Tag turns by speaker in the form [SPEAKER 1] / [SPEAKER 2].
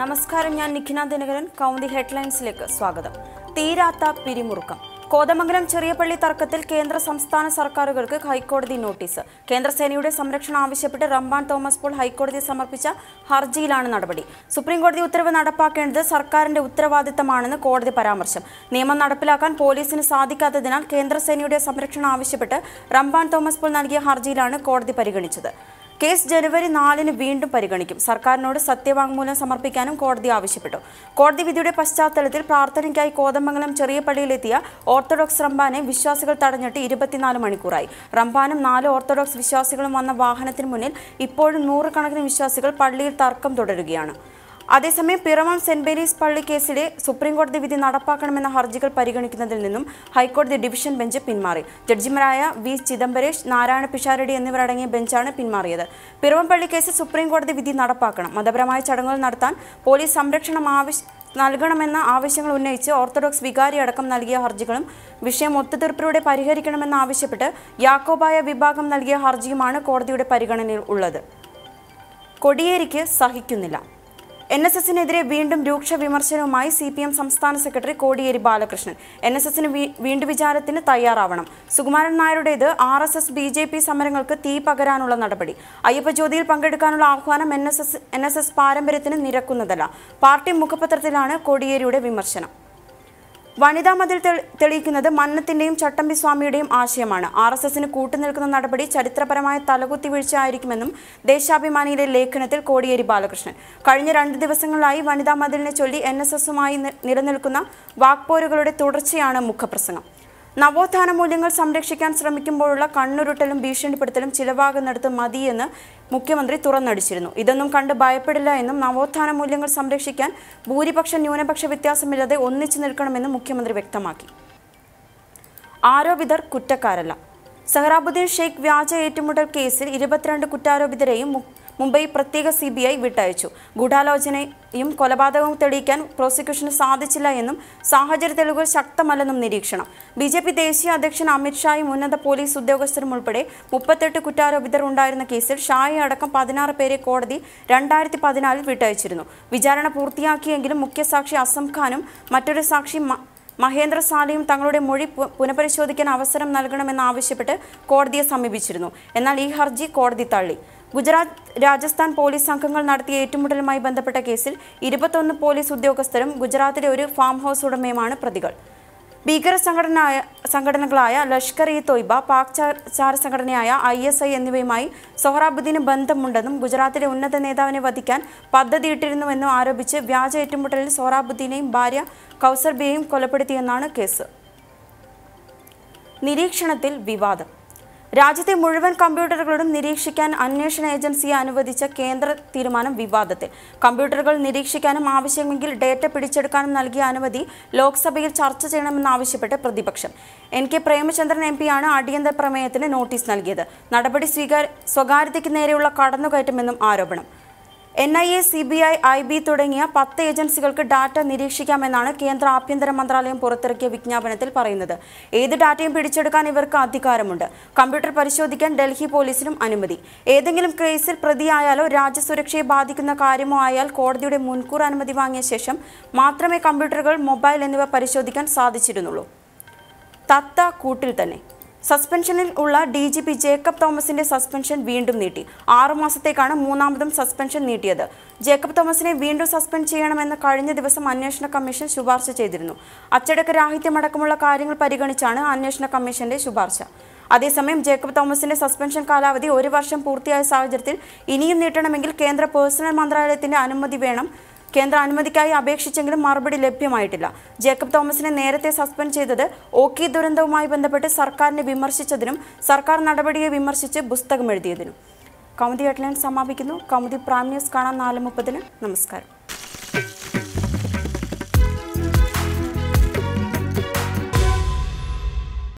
[SPEAKER 1] നമസ്കാരം ഞാൻ നിഖിന ദിനകരൻ കൗമുദി ഹെഡ്ലൈൻസിലേക്ക് സ്വാഗതം തീരാത്ത പിരിമുറുക്കം കോതമംഗലം ചെറിയപള്ളി തർക്കത്തിൽ കേന്ദ്ര സംസ്ഥാന സർക്കാരുകൾക്ക് ഹൈക്കോടതി നോട്ടീസ് കേന്ദ്രസേനയുടെ സംരക്ഷണം ആവശ്യപ്പെട്ട് റംബാൻ തോമസ് പോൾ ഹൈക്കോടതി സമർപ്പിച്ച ഹർജിയിലാണ് നടപടി സുപ്രീംകോടതി ഉത്തരവ് നടപ്പാക്കേണ്ടത് സർക്കാരിന്റെ ഉത്തരവാദിത്തമാണെന്ന് കോടതി പരാമർശം നിയമം നടപ്പിലാക്കാൻ പോലീസിന് സാധിക്കാത്തതിനാൽ കേന്ദ്രസേനയുടെ സംരക്ഷണം ആവശ്യപ്പെട്ട് റംബാൻ തോമസ് പോൾ നൽകിയ ഹർജിയിലാണ് കോടതി പരിഗണിച്ചത് കേസ് ജനുവരി നാലിന് വീണ്ടും പരിഗണിക്കും സർക്കാരിനോട് സത്യവാങ്മൂലം സമർപ്പിക്കാനും കോടതി ആവശ്യപ്പെട്ടു കോടതി വിധിയുടെ പശ്ചാത്തലത്തിൽ പ്രാർത്ഥനയ്ക്കായി കോതമംഗലം ചെറിയ പള്ളിയിലെത്തിയ ഓർത്തഡോക്സ് റംബാനെ വിശ്വാസികൾ തടഞ്ഞിട്ട് ഇരുപത്തിനാല് മണിക്കൂറായി റംബാനും നാല് ഓർത്തഡോക്സ് വിശ്വാസികളും വന്ന വാഹനത്തിന് മുന്നിൽ ഇപ്പോഴും നൂറുകണക്കിന് വിശ്വാസികൾ പള്ളിയിൽ തർക്കം തുടരുകയാണ് അതേസമയം പിറവം സെന്റ് മേരീസ് പള്ളി കേസിലെ സുപ്രീംകോടതി വിധി നടപ്പാക്കണമെന്ന ഹർജികൾ പരിഗണിക്കുന്നതിൽ നിന്നും ഹൈക്കോടതി ഡിവിഷൻ ബെഞ്ച് പിന്മാറി ജഡ്ജിമാരായ വി ചിദംബരേഷ് നാരായണ പിഷാരടി എന്നിവരടങ്ങിയ ബെഞ്ചാണ് പിന്മാറിയത് പിറവം പള്ളി കേസിൽ സുപ്രീംകോടതി വിധി നടപ്പാക്കണം മതപരമായ ചടങ്ങുകൾ നടത്താൻ പോലീസ് സംരക്ഷണം ആവശ്യം നൽകണമെന്ന ആവശ്യങ്ങൾ ഉന്നയിച്ച് ഓർത്തഡോക്സ് വികാരി അടക്കം നൽകിയ ഹർജികളും വിഷയം ഒത്തുതീർപ്പിലൂടെ പരിഹരിക്കണമെന്ന് ആവശ്യപ്പെട്ട് യാക്കോബായ വിഭാഗം നൽകിയ ഹർജിയുമാണ് കോടതിയുടെ പരിഗണനയിൽ ഉള്ളത് കൊടിയേരിക്ക് സഹിക്കുന്നില്ല എൻ എസ് എസിനെതിരെ വീണ്ടും രൂക്ഷ വിമർശനവുമായി സി പി എം സംസ്ഥാന secretary Kodiyeri Balakrishnan N S എസിന് വീണ്ടും വിചാരത്തിന് തയ്യാറാവണം സുകുമാരൻ നായരുടേത് R S S B J P സമരങ്ങൾക്ക് തീ പകരാനുള്ള നടപടി അയ്യപ്പജ്യോതിയിൽ പങ്കെടുക്കാനുള്ള ആഹ്വാനം N S S N S S പാരമ്പര്യത്തിന് നിരക്കുന്നതല്ല പാർട്ടി മുഖപത്രത്തിലാണ് കോടിയേരിയുടെ വിമർശനം വനിതാ മതിൽ തെളിയിക്കുന്നത് മന്നത്തിന്റെയും ചട്ടമ്പി സ്വാമിയുടെയും ആശയമാണ് ആർ എസ് എസിന് കൂട്ടുനിൽക്കുന്ന നടപടി ചരിത്രപരമായ തലകുത്തി വീഴ്ചയായിരിക്കുമെന്നും ദേശാഭിമാനിയിലെ ലേഖനത്തിൽ കോടിയേരി ബാലകൃഷ്ണൻ കഴിഞ്ഞ രണ്ട് ദിവസങ്ങളായി വനിതാ മതിലിനെ ചൊല്ലി എൻ എസ് എസുമായി നിലനിൽക്കുന്ന വാക്പോരുകളുടെ തുടർച്ചയാണ് മുഖപ്രസംഗം നവോത്ഥാന മൂല്യങ്ങൾ സംരക്ഷിക്കാൻ ശ്രമിക്കുമ്പോഴുള്ള കണ്ണുരുട്ടലും ഭീഷണിപ്പെടുത്തലും ചിലവാകുന്നിടത്ത് മതിയെന്ന് മുഖ്യമന്ത്രി തുറന്നടിച്ചിരുന്നു ഇതൊന്നും കണ്ട് ഭയപ്പെടില്ല എന്നും നവോത്ഥാന മൂല്യങ്ങൾ സംരക്ഷിക്കാൻ ഭൂരിപക്ഷ ന്യൂനപക്ഷ വ്യത്യാസമില്ലാതെ ഒന്നിച്ചു നിൽക്കണമെന്നും മുഖ്യമന്ത്രി വ്യക്തമാക്കി ആരോപിതർ കുറ്റക്കാരല്ല സെഹ്റാബുദ്ദീൻ ഷെയ്ഖ് വ്യാജ ഏറ്റുമുട്ടൽ കേസിൽ ഇരുപത്തിരണ്ട് കുറ്റാരോപിതരെയും മുംബൈ പ്രത്യേക സി ബി ഐ വിട്ടയച്ചു ഗൂഢാലോചനയും കൊലപാതകവും തെളിയിക്കാൻ പ്രോസിക്യൂഷന് സാധിച്ചില്ല എന്നും സാഹചര്യ തെളിവുകൾ ശക്തമല്ലെന്നും നിരീക്ഷണം ബി ജെ പി ദേശീയ അധ്യക്ഷൻ അമിത്ഷായും ഉന്നത പോലീസ് ഉദ്യോഗസ്ഥരും ഉൾപ്പെടെ മുപ്പത്തെട്ട് കുറ്റാരോപിതർ ഉണ്ടായിരുന്ന കേസിൽ ഷായെ അടക്കം പതിനാറ് പേരെ കോടതി രണ്ടായിരത്തി പതിനാലിൽ വിട്ടയച്ചിരുന്നു വിചാരണ പൂർത്തിയാക്കിയെങ്കിലും മുഖ്യസാക്ഷി അസം ഖാനും മറ്റൊരു സാക്ഷി മഹേന്ദ്ര സാലയും തങ്ങളുടെ മൊഴി പുനഃപരിശോധിക്കാൻ അവസരം നൽകണമെന്നാവശ്യപ്പെട്ട് കോടതിയെ സമീപിച്ചിരുന്നു എന്നാൽ ഈ ഹർജി കോടതി തള്ളി ഗുജറാത്ത് രാജസ്ഥാൻ പോലീസ് സംഘങ്ങൾ നടത്തിയ ഏറ്റുമുട്ടലുമായി ബന്ധപ്പെട്ട കേസിൽ ഇരുപത്തൊന്ന് പോലീസ് ഉദ്യോഗസ്ഥരും ഗുജറാത്തിലെ ഒരു ഫാം ഹൗസ് ഉടമയുമാണ് പ്രതികൾ ഭീകര സംഘടനയായ സംഘടനകളായ ലഷ്കർ ഇ തൊയ്ബ പാക് ചാര സംഘടനയായ ഐ എസ് ഐ എന്നിവയുമായി സൊഹറാബുദ്ദീന് ബന്ധമുണ്ടെന്നും ഗുജറാത്തിലെ ഉന്നത നേതാവിനെ വധിക്കാൻ പദ്ധതിയിട്ടിരുന്നുവെന്നും ആരോപിച്ച് വ്യാജ ഏറ്റുമുട്ടലിൽ സൊഹറാബുദ്ദീനെയും ഭാര്യ കൗസർബിയെയും കൊലപ്പെടുത്തിയെന്നാണ് കേസ് നിരീക്ഷണത്തിൽ വിവാദം രാജ്യത്തെ മുഴുവൻ കമ്പ്യൂട്ടറുകളും നിരീക്ഷിക്കാൻ അന്വേഷണ ഏജൻസിയെ അനുവദിച്ച കേന്ദ്ര തീരുമാനം വിവാദത്തിൽ കമ്പ്യൂട്ടറുകൾ നിരീക്ഷിക്കാനും ആവശ്യമെങ്കിൽ ഡേറ്റ പിടിച്ചെടുക്കാനും നൽകിയ അനുമതി ലോക്സഭയിൽ ചർച്ച ചെയ്യണമെന്നാവശ്യപ്പെട്ട് പ്രതിപക്ഷം എൻ കെ പ്രേമചന്ദ്രൻ എം പിയാണ് അടിയന്തര പ്രമേയത്തിന് നോട്ടീസ് നൽകിയത് നടപടി സ്വീകാര്യ സ്വകാര്യതയ്ക്ക് നേരെയുള്ള കടന്നുകയറ്റമെന്നും ആരോപണം N I A C B I I B തുടങ്ങിയ പത്ത് ഏജൻസികൾക്ക് ഡാറ്റ നിരീക്ഷിക്കാമെന്നാണ് കേന്ദ്ര ആഭ്യന്തര മന്ത്രാലയം പുറത്തിറക്കിയ വിജ്ഞാപനത്തിൽ പറയുന്നത് ഏത് ഡാറ്റയും പിടിച്ചെടുക്കാൻ ഇവർക്ക് അധികാരമുണ്ട് കമ്പ്യൂട്ടർ പരിശോധിക്കാൻ ഡൽഹി പോലീസിനും അനുമതി ഏതെങ്കിലും കേസിൽ പ്രതിയായാലോ രാജ്യസുരക്ഷയെ ബാധിക്കുന്ന കാര്യമോ ആയാൽ കോടതിയുടെ മുൻകൂർ അനുമതി വാങ്ങിയ ശേഷം മാത്രമേ കമ്പ്യൂട്ടറുകൾ മൊബൈൽ എന്നിവ പരിശോധിക്കാൻ സാധിച്ചിരുന്നുള്ളൂ തത്ത കൂട്ടിൽ തന്നെ സസ്പെൻഷനിൽ ഉള്ള ഡി ജി പി ജേക്കബ് തോമസിന്റെ സസ്പെൻഷൻ വീണ്ടും നീട്ടി ആറുമാസത്തേക്കാണ് മൂന്നാമതും സസ്പെൻഷൻ നീട്ടിയത് ജേക്കബ് തോമസിനെ വീണ്ടും സസ്പെൻഡ് ചെയ്യണമെന്ന് കഴിഞ്ഞ ദിവസം അന്വേഷണ കമ്മീഷൻ ശുപാർശ ചെയ്തിരുന്നു അച്ചടക്ക രാഹിത്യമടക്കമുള്ള കാര്യങ്ങൾ പരിഗണിച്ചാണ് അന്വേഷണ കമ്മീഷന്റെ ശുപാർശ അതേസമയം ജേക്കബ് തോമസിന്റെ സസ്പെൻഷൻ കാലാവധി ഒരു വർഷം പൂർത്തിയായ സാഹചര്യത്തിൽ ഇനിയും നീട്ടണമെങ്കിൽ കേന്ദ്ര പേഴ്സണൽ മന്ത്രാലയത്തിന്റെ അനുമതി വേണം കേന്ദ്ര അനുമതിക്കായി അപേക്ഷിച്ചെങ്കിലും മറുപടി ലഭ്യമായിട്ടില്ല ജേക്കബ് തോമസിനെ നേരത്തെ സസ്പെൻഡ് ചെയ്തത് ഓക്കി ദുരന്തവുമായി ബന്ധപ്പെട്ട് സർക്കാരിനെ വിമർശിച്ചതിനും സർക്കാർ നടപടിയെ വിമർശിച്ച് പുസ്തകം എഴുതിയതിനും കൗമുദി ഹെഡ്ലൈൻ സമാപിക്കുന്നു കൗമുദി പ്രൈം ന്യൂസ് കാണാൻ നാല് മുപ്പതിന് നമസ്കാരം